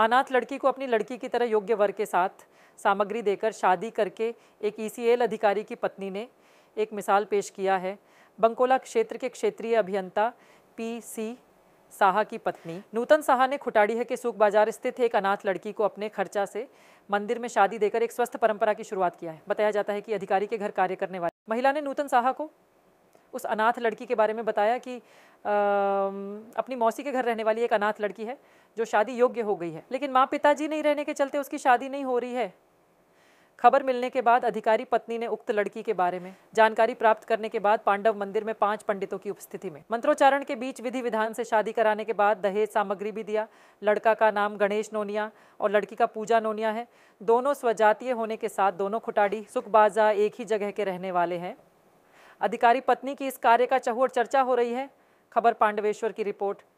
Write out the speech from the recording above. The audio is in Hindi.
अनाथ लड़की को अपनी लड़की की तरह योग्य वर के साथ सामग्री देकर शादी करके एक ई e अधिकारी की पत्नी ने एक मिसाल पेश किया है बंकोला क्षेत्र के क्षेत्रीय अभियंता पी सी साहा की पत्नी नूतन साहा ने खुटाड़ी है के सुख बाजार स्थित एक अनाथ लड़की को अपने खर्चा से मंदिर में शादी देकर एक स्वस्थ परंपरा की शुरुआत किया है बताया जाता है कि अधिकारी के घर कार्य करने वाली महिला ने नूतन साहा को उस अनाथ लड़की के बारे में बताया कि अपनी मौसी के घर रहने वाली एक अनाथ लड़की है जो शादी योग्य हो गई है लेकिन माँ पिताजी नहीं रहने के चलते उसकी शादी नहीं हो रही है खबर मिलने के बाद अधिकारी पत्नी ने उक्त लड़की के बारे में जानकारी प्राप्त करने के बाद पांडव मंदिर में पांच पंडितों की उपस्थिति में मंत्रोच्चारण के बीच विधि विधान से शादी कराने के बाद दहेज सामग्री भी दिया लड़का का नाम गणेश नोनिया और लड़की का पूजा नोनिया है दोनों स्वजातीय होने के साथ दोनों खुटाड़ी सुखबाजा एक ही जगह के रहने वाले हैं अधिकारी पत्नी की इस कार्य का चहुअर चर्चा हो रही है खबर पांडवेश्वर की रिपोर्ट